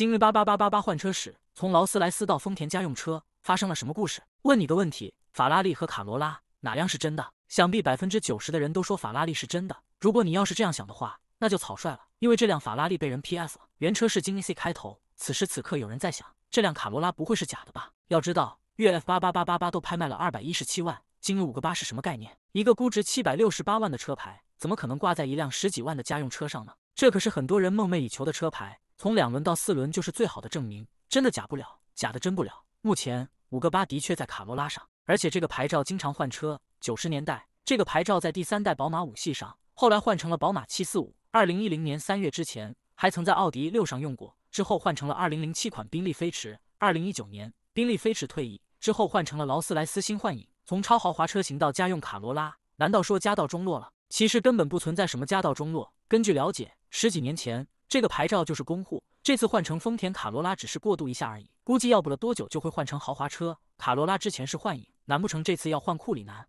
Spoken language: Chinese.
今日八八八八八换车史，从劳斯莱斯到丰田家用车，发生了什么故事？问你个问题：法拉利和卡罗拉哪辆是真的？想必百分之九十的人都说法拉利是真的。如果你要是这样想的话，那就草率了，因为这辆法拉利被人 P S 了。原车是京 C 开头。此时此刻，有人在想：这辆卡罗拉不会是假的吧？要知道，粤 F 八八八八八都拍卖了二百一十七万，今日五个八是什么概念？一个估值七百六十八万的车牌，怎么可能挂在一辆十几万的家用车上呢？这可是很多人梦寐以求的车牌。从两轮到四轮就是最好的证明，真的假不了，假的真不了。目前五个八的确在卡罗拉上，而且这个牌照经常换车。九十年代这个牌照在第三代宝马五系上，后来换成了宝马七四五。二零一零年三月之前还曾在奥迪六上用过，之后换成了二零零七款宾利飞驰。二零一九年宾利飞驰退役之后换成了劳斯莱斯新幻影。从超豪华车型到家用卡罗拉，难道说家道中落了？其实根本不存在什么家道中落。根据了解，十几年前。这个牌照就是公户，这次换成丰田卡罗拉只是过渡一下而已，估计要不了多久就会换成豪华车。卡罗拉之前是幻影，难不成这次要换库里南？